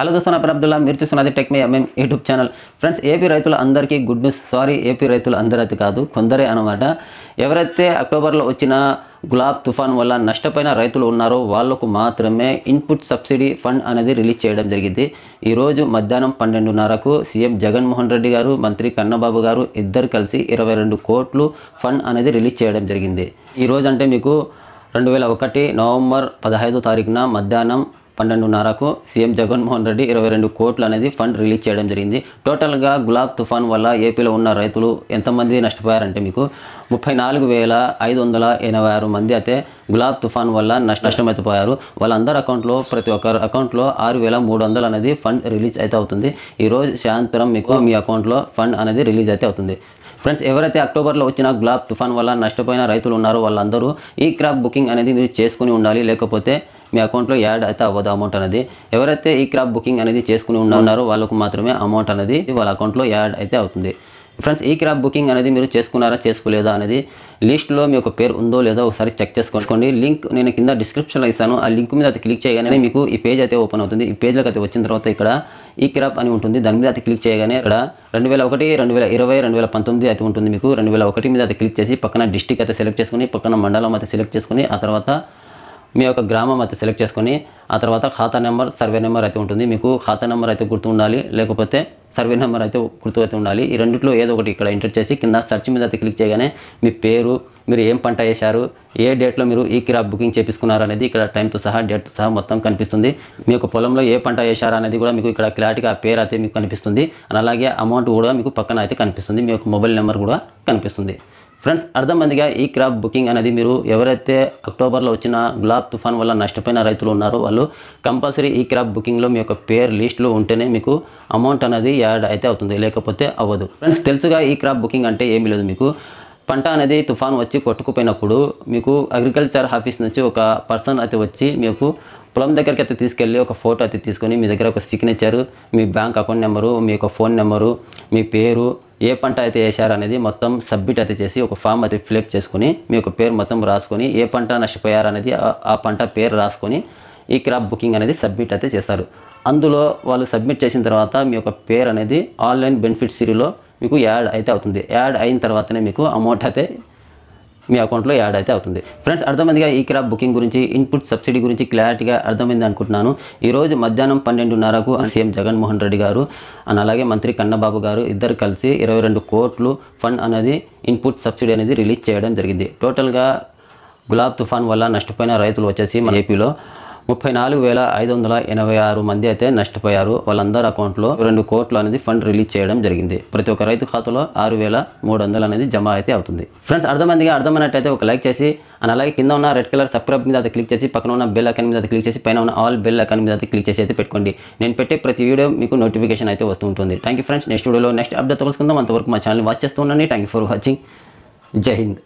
hello దోస్తున్న Abdullah మీరు చూస్తున్నది tech మీ MM YouTube channel friends AP రైతుల అందరికీ గుడ్ న్యూస్ సారీ ఏపీ రైతులు అందరైతే కాదు కొందరే అనమాట ఎవరైతే అక్టోబర్లో వచ్చిన గులాబ్ తుఫాన్ వల్ల నష్టపోయిన రైతులు ఉన్నారో వాళ్లకు మాత్రమే ఇన్పుట్ సబ్సిడీ ఫండ్ అనేది రిలీజ్ చేయడం జరిగింది ఈరోజు మధ్యాహ్నం పన్నెండున్నరకు సీఎం జగన్మోహన్ రెడ్డి గారు మంత్రి కన్నబాబు గారు ఇద్దరు కలిసి ఇరవై రెండు కోట్లు ఫండ్ అనేది రిలీజ్ చేయడం జరిగింది ఈరోజు అంటే మీకు రెండు వేల ఒకటి నవంబర్ పదహైదో తారీఖున మధ్యాహ్నం పన్నెండున్నరకు సీఎం జగన్మోహన్ రెడ్డి ఇరవై రెండు కోట్లు అనేది ఫండ్ రిలీజ్ చేయడం జరిగింది టోటల్గా గులాబ్ తుఫాన్ వల్ల ఏపీలో ఉన్న రైతులు ఎంతమంది నష్టపోయారంటే మీకు ముప్పై నాలుగు వేల ఐదు వందల ఎనభై ఆరు మంది అయితే గులాబ్ తుఫాన్ వల్ల నష్ట నష్టమైపోయారు వాళ్ళందరి అకౌంట్లో ప్రతి ఒక్కరు అకౌంట్లో ఆరు వేల మూడు వందలు అనేది ఫండ్ రిలీజ్ అయితే అవుతుంది ఈరోజు సాయంత్రం మీకు మీ అకౌంట్లో ఫండ్ అనేది రిలీజ్ అయితే అవుతుంది ఫ్రెండ్స్ ఎవరైతే అక్టోబర్లో వచ్చిన గులాబ్ తుఫాన్ వల్ల నష్టపోయిన రైతులు ఉన్నారో వాళ్ళందరూ ఈ క్రాప్ బుకింగ్ అనేది మీరు చేసుకుని ఉండాలి లేకపోతే మీ అకౌంట్లో యాడ్ అయితే అవ్వదు అమౌంట్ అనేది ఎవరైతే ఈ క్రాప్ బుకింగ్ అనేది చేసుకుని ఉన్నారో వాళ్ళకు మాత్రమే అమౌంట్ అనేది వాళ్ళ అకౌంట్లో యాడ్ అయితే అవుతుంది ఫ్రెండ్స్ ఈ క్రాప్ బుకింగ్ అనేది మీరు చేసుకున్నారా చేసుకోలేదా అనేది లిస్ట్లో మీ యొక్క పేరు ఉందో లేదో ఒకసారి చెక్ చేసుకోండి లింక్ నేను కింద డిస్క్రిప్షన్లో ఇస్తాను ఆ లింక్ మీద అయితే క్లిక్ చేయగానే మీకు ఈ పేజ్ అయితే ఓపెన్ అవుతుంది ఈ పేజ్లోకి అయితే వచ్చిన తర్వాత ఇక్కడ ఈ క్రాప్ అని ఉంటుంది దాని మీద అయితే క్లిక్ చేయగానే ఇక్కడ రెండు వేల ఒకటి రెండు వేల ఇరవై రెండు వేల పంతొమ్మిది అయితే ఉంటుంది మీకు రెండు వేల ఒకటి మీద అయితే క్లిక్ చేసి పక్కన డిస్టిక్ అయితే సెలెక్ట్ చేసుకుని పక్కన మండలం అయితే సెలెక్ట్ చేసుకుని ఆ తర్వాత మీ యొక్క గ్రామం అయితే సెలెక్ట్ చేసుకొని ఆ తర్వాత ఖాతా నెంబర్ సర్వే నెంబర్ అయితే ఉంటుంది మీకు ఖాతా నెంబర్ అయితే గుర్తు ఉండాలి లేకపోతే సర్వే నెంబర్ అయితే గుర్తు అయితే ఉండాలి ఈ రెండిట్లో ఏదో ఒకటి ఇక్కడ ఎంటర్ చేసి కింద సర్చ్ మీద అయితే క్లిక్ చేయగానే మీ పేరు మీరు ఏం పంట వేశారు ఏ డేట్లో మీరు ఈ క్రాప్ బుకింగ్ చేపించుకున్నారు అనేది ఇక్కడ టైంతో సహా డేట్తో సహా మొత్తం కనిపిస్తుంది మీ యొక్క పొలంలో ఏ పంట వేశారు అనేది కూడా మీకు ఇక్కడ క్లారిటీగా పేరు అయితే మీకు కనిపిస్తుంది అలాగే అమౌంట్ కూడా మీకు పక్కన అయితే కనిపిస్తుంది మీ యొక్క మొబైల్ నెంబర్ కూడా కనిపిస్తుంది ఫ్రెండ్స్ అర్థమందిగా ఈ క్రాప్ బుకింగ్ అనేది మీరు ఎవరైతే అక్టోబర్లో వచ్చిన గులాబ్ తుఫాన్ వల్ల నష్టపోయిన రైతులు ఉన్నారో వాళ్ళు కంపల్సరీ ఈ క్రాప్ బుకింగ్లో మీ యొక్క పేరు లిస్టులో ఉంటేనే మీకు అమౌంట్ అనేది యాడ్ అయితే అవుతుంది లేకపోతే అవ్వదు ఫ్రెండ్స్ తెలుసుగా ఈ క్రాప్ బుకింగ్ అంటే ఏమీ లేదు మీకు పంట అనేది తుఫాన్ వచ్చి కొట్టుకుపోయినప్పుడు మీకు అగ్రికల్చర్ ఆఫీస్ నుంచి ఒక పర్సన్ అయితే వచ్చి మీకు పొలం దగ్గరికి అయితే తీసుకెళ్ళి ఒక ఫోటో అయితే తీసుకొని మీ దగ్గర ఒక సిగ్నేచరు మీ బ్యాంక్ అకౌంట్ నెంబరు మీ యొక్క ఫోన్ నెంబరు మీ పేరు ఏ పంట అయితే వేశారనేది మొత్తం సబ్మిట్ అయితే చేసి ఒక ఫామ్ అయితే ఫిలప్ చేసుకుని మీ యొక్క పేరు మొత్తం రాసుకొని ఏ పంట నష్టపోయారనేది ఆ పంట పేరు రాసుకొని ఈ క్రాప్ బుకింగ్ అనేది సబ్మిట్ అయితే చేస్తారు అందులో వాళ్ళు సబ్మిట్ చేసిన తర్వాత మీ యొక్క పేరు అనేది ఆన్లైన్ బెనిఫిట్ సిరీలో మీకు యాడ్ అయితే అవుతుంది యాడ్ అయిన తర్వాతనే మీకు అమౌంట్ అయితే మీ అకౌంట్లో యాడ్ అయితే అవుతుంది ఫ్రెండ్స్ అర్థమైందిగా ఈ క్రాప్ బుకింగ్ గురించి ఇన్పుట్ సబ్సిడీ గురించి క్లారిటీగా అర్థమైంది అనుకుంటున్నాను ఈ రోజు మధ్యాహ్నం పన్నెండున్నరకు సీఎం జగన్మోహన్ రెడ్డి గారు అండ్ అలాగే మంత్రి కన్నబాబు గారు ఇద్దరు కలిసి ఇరవై రెండు కోట్లు ఫండ్ అనేది ఇన్పుట్ సబ్సిడీ అనేది రిలీజ్ చేయడం జరిగింది టోటల్గా గులాబ్ తుఫాన్ వల్ల నష్టపోయిన రైతులు వచ్చేసి మన ఏపీలో ముప్పై నాలుగు వేల ఐదు వందల ఎనభై ఆరు మంది అయితే నష్టపోయారు వాళ్ళందరి అకౌంట్లో రెండు కోట్లు అనేది ఫండ్ రిలీజ్ చేయడం జరిగింది ప్రతి ఒక్క రైతు ఖాతాలో ఆరు వేల మూడు వందలు అనేది జమ అయితే అవుతుంది ఫ్రెండ్స్ అర్థమైందిగా అర్థమైనట్టయితే ఒక లైక్ చేసి అండ్ అలాగే కింద ఉన్న రెడ్ కలర్ సబ్స్క్రైబ్ మీద క్లిక్ చేసి పక్కన ఉన్న బెల్ అకౌంట్ మీద క్లిక్ చేసి పైన ఉన్న ఆల్ బెల్ అకౌంట్ మీద క్లిక్ చేసి అయితే పెట్టుకోండి నేను పెట్టే ప్రతి వీడియో మీకు నోటిఫికేషన్ అయితే వస్తూ ఉంటుంది థ్యాంక్ యూ ఫ్రెండ్స్ నెక్స్ట్ వీడియోలో నెక్స్ట్ అప్డేట్ తెలుసుకుందాం అంతవరకు మా ఛానల్ వాచ్ చేస్తూ ఉండండి థ్యాంక్ యూ ఫర్ వాచింగ్ జై హింద్